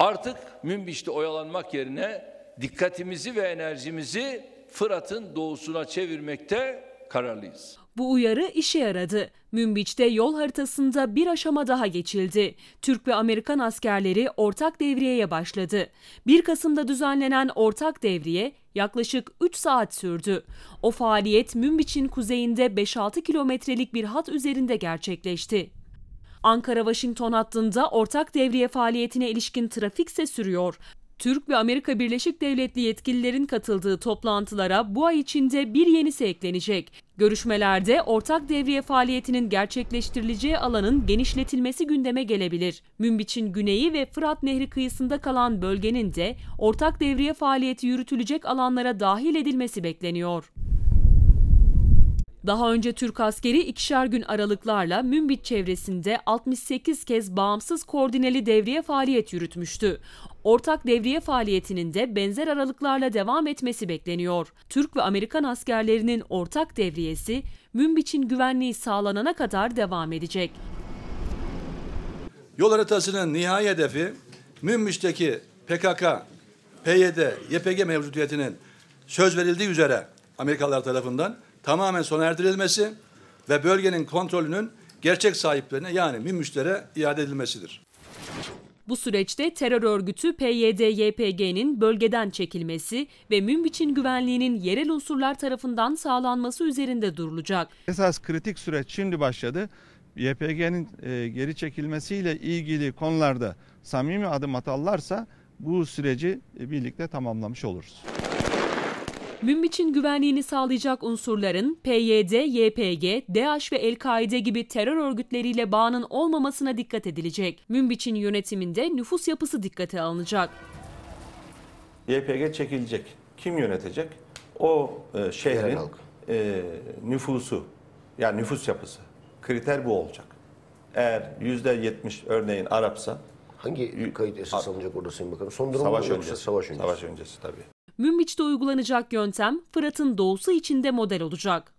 Artık Münbiç'te oyalanmak yerine dikkatimizi ve enerjimizi Fırat'ın doğusuna çevirmekte kararlıyız. Bu uyarı işe yaradı. Münbiç'te yol haritasında bir aşama daha geçildi. Türk ve Amerikan askerleri ortak devriyeye başladı. 1 Kasım'da düzenlenen ortak devriye yaklaşık 3 saat sürdü. O faaliyet Münbiç'in kuzeyinde 5-6 kilometrelik bir hat üzerinde gerçekleşti. Ankara-Washington hattında ortak devriye faaliyetine ilişkin trafik ise sürüyor. Türk ve Amerika Birleşik Devletleri yetkililerin katıldığı toplantılara bu ay içinde bir yenisi eklenecek. Görüşmelerde ortak devriye faaliyetinin gerçekleştirileceği alanın genişletilmesi gündeme gelebilir. Münbiç'in güneyi ve Fırat Nehri kıyısında kalan bölgenin de ortak devriye faaliyeti yürütülecek alanlara dahil edilmesi bekleniyor. Daha önce Türk askeri ikişer gün aralıklarla Mümbit çevresinde 68 kez bağımsız koordineli devriye faaliyet yürütmüştü. Ortak devriye faaliyetinin de benzer aralıklarla devam etmesi bekleniyor. Türk ve Amerikan askerlerinin ortak devriyesi Mümbiç'in güvenliği sağlanana kadar devam edecek. Yol haritasının nihai hedefi Münbiç'teki PKK, PYD, YPG mevcutiyetinin söz verildiği üzere Amerikalılar tarafından tamamen sona erdirilmesi ve bölgenin kontrolünün gerçek sahiplerine yani MİMÜŞ'lere iade edilmesidir. Bu süreçte terör örgütü PYD-YPG'nin bölgeden çekilmesi ve Münbiç'in güvenliğinin yerel unsurlar tarafından sağlanması üzerinde durulacak. Esas kritik süreç şimdi başladı. YPG'nin e, geri çekilmesiyle ilgili konularda samimi adım atarlarsa bu süreci e, birlikte tamamlamış oluruz için güvenliğini sağlayacak unsurların PYD, YPG, DH ve El-Kaide gibi terör örgütleriyle bağının olmamasına dikkat edilecek. için yönetiminde nüfus yapısı dikkate alınacak. YPG çekilecek. Kim yönetecek? O e, şehrin e, nüfusu, yani nüfus yapısı. Kriter bu olacak. Eğer %70 örneğin Arapsa Hangi kayıt esas alınacak orada Sayın Bakanım? Son durum savaş mu? öncesi. Savaş öncesi. Savaş öncesi tabii. Münbiç'te uygulanacak yöntem Fırat'ın doğusu içinde model olacak.